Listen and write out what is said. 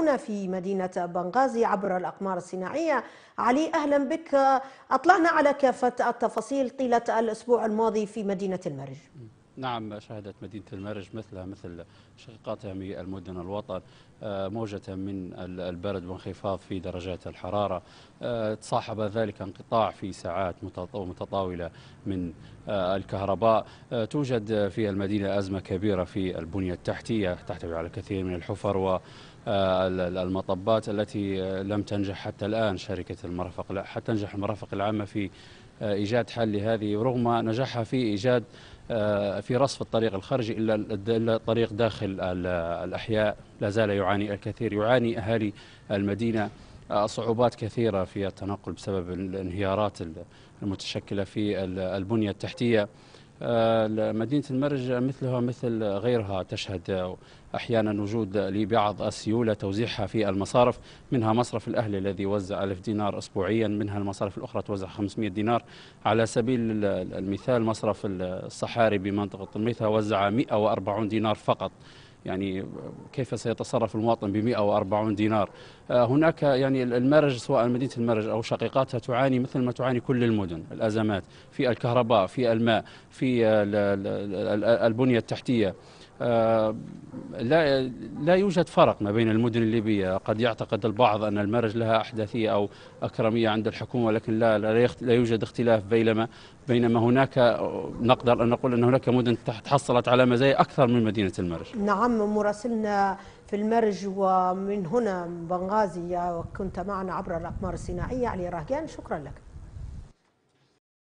هنا في مدينة بنغازي عبر الأقمار الصناعية علي أهلا بك أطلعنا على كافة التفاصيل طيلة الأسبوع الماضي في مدينة المرج نعم شهدت مدينة المرج مثلها مثل شقيقاتها من المدن الوطن آه، موجة من البرد وانخفاض في درجات الحرارة آه، تصاحب ذلك انقطاع في ساعات متطاولة من آه، الكهرباء توجد في المدينة أزمة كبيرة في البنية التحتية تحتوي على الكثير من الحفر و المطبات التي لم تنجح حتى الآن شركة المرافق لا حتى تنجح المرافق العامة في إيجاد حل لهذه رغم نجاحها في إيجاد آه، في رصف الطريق الخارجي إلا الطريق داخل الأحياء لا زال يعاني الكثير يعاني أهالي المدينة آه، صعوبات كثيرة في التنقل بسبب الانهيارات المتشكلة في البنية التحتية آه، مدينة المرج مثلها مثل غيرها تشهد أحيانا وجود لبعض السيولة توزيعها في المصارف منها مصرف الأهلي الذي وزع ألف دينار أسبوعيا منها المصارف الأخرى توزع 500 دينار على سبيل المثال مصرف الصحاري بمنطقة الميثا وزع 140 دينار فقط يعني كيف سيتصرف المواطن ب 140 دينار آه، هناك يعني المرج سواء مدينه المرج او شقيقاتها تعاني مثل ما تعاني كل المدن الازمات في الكهرباء في الماء في البنيه التحتيه آه، لا لا يوجد فرق ما بين المدن الليبيه، قد يعتقد البعض ان المرج لها احداثيه او اكرميه عند الحكومه ولكن لا لا يوجد اختلاف بينما بينما هناك نقدر ان نقول ان هناك مدن تحصلت على مزايا اكثر من مدينه المرج. نعم مراسلنا في المرج ومن هنا بنغازي كنت معنا عبر الاقمار الصناعيه علي رهجان شكرا لك.